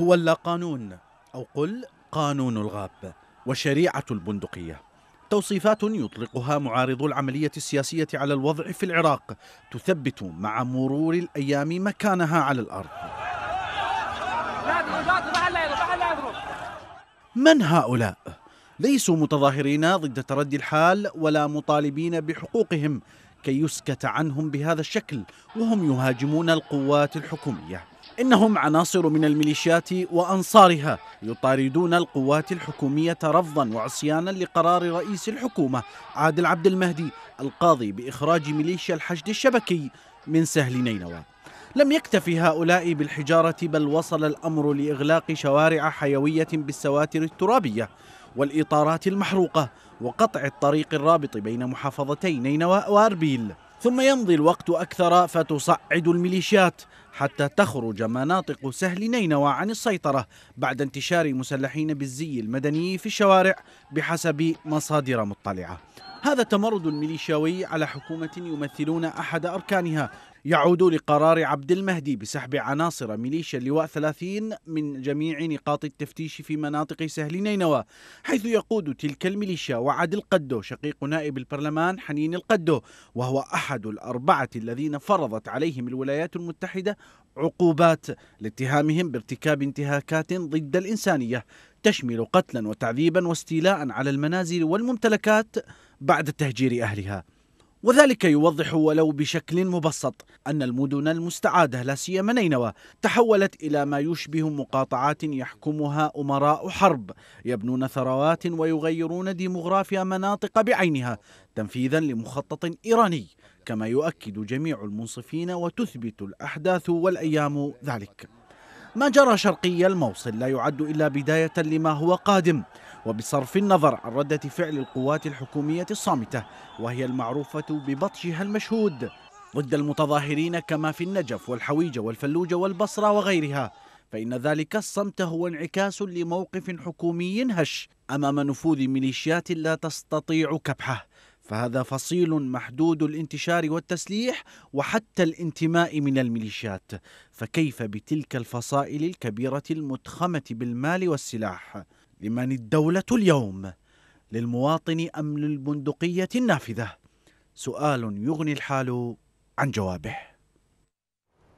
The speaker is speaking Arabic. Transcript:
هو اللاقانون أو قل قانون الغاب وشريعة البندقية توصيفات يطلقها معارضو العملية السياسية على الوضع في العراق تثبت مع مرور الأيام مكانها على الأرض من هؤلاء؟ ليسوا متظاهرين ضد تردي الحال ولا مطالبين بحقوقهم كي يسكت عنهم بهذا الشكل وهم يهاجمون القوات الحكوميه إنهم عناصر من الميليشيات وأنصارها يطاردون القوات الحكومية رفضا وعصيانا لقرار رئيس الحكومة عادل عبد المهدي القاضي بإخراج ميليشيا الحشد الشبكي من سهل نينوى لم يكتفي هؤلاء بالحجارة بل وصل الأمر لإغلاق شوارع حيوية بالسواتر الترابية والإطارات المحروقة وقطع الطريق الرابط بين محافظتي نينوى وأربيل ثم يمضي الوقت أكثر فتصعد الميليشيات حتى تخرج مناطق سهل نينوى عن السيطرة بعد انتشار مسلحين بالزي المدني في الشوارع بحسب مصادر مطلعة هذا تمرد ميليشياوي على حكومة يمثلون أحد أركانها يعود لقرار عبد المهدي بسحب عناصر ميليشيا اللواء 30 من جميع نقاط التفتيش في مناطق سهل نينوى حيث يقود تلك الميليشيا وعد القدو شقيق نائب البرلمان حنين القدو وهو أحد الأربعة الذين فرضت عليهم الولايات المتحدة عقوبات لاتهامهم بارتكاب انتهاكات ضد الإنسانية تشمل قتلا وتعذيبا واستيلاء على المنازل والممتلكات بعد تهجير أهلها وذلك يوضح ولو بشكل مبسط أن المدن المستعادة لا سيما نينوى تحولت إلى ما يشبه مقاطعات يحكمها أمراء حرب يبنون ثروات ويغيرون ديموغرافيا مناطق بعينها تنفيذا لمخطط إيراني كما يؤكد جميع المنصفين وتثبت الأحداث والأيام ذلك ما جرى شرقي الموصل لا يعد إلا بداية لما هو قادم وبصرف النظر عن ردة فعل القوات الحكومية الصامتة وهي المعروفة ببطشها المشهود ضد المتظاهرين كما في النجف والحويجة والفلوجة والبصرة وغيرها فإن ذلك الصمت هو انعكاس لموقف حكومي هش أمام نفوذ ميليشيات لا تستطيع كبحه فهذا فصيل محدود الانتشار والتسليح وحتى الانتماء من الميليشيات فكيف بتلك الفصائل الكبيرة المتخمة بالمال والسلاح؟ لمن الدولة اليوم للمواطن أم للبندقية النافذة سؤال يغني الحال عن جوابه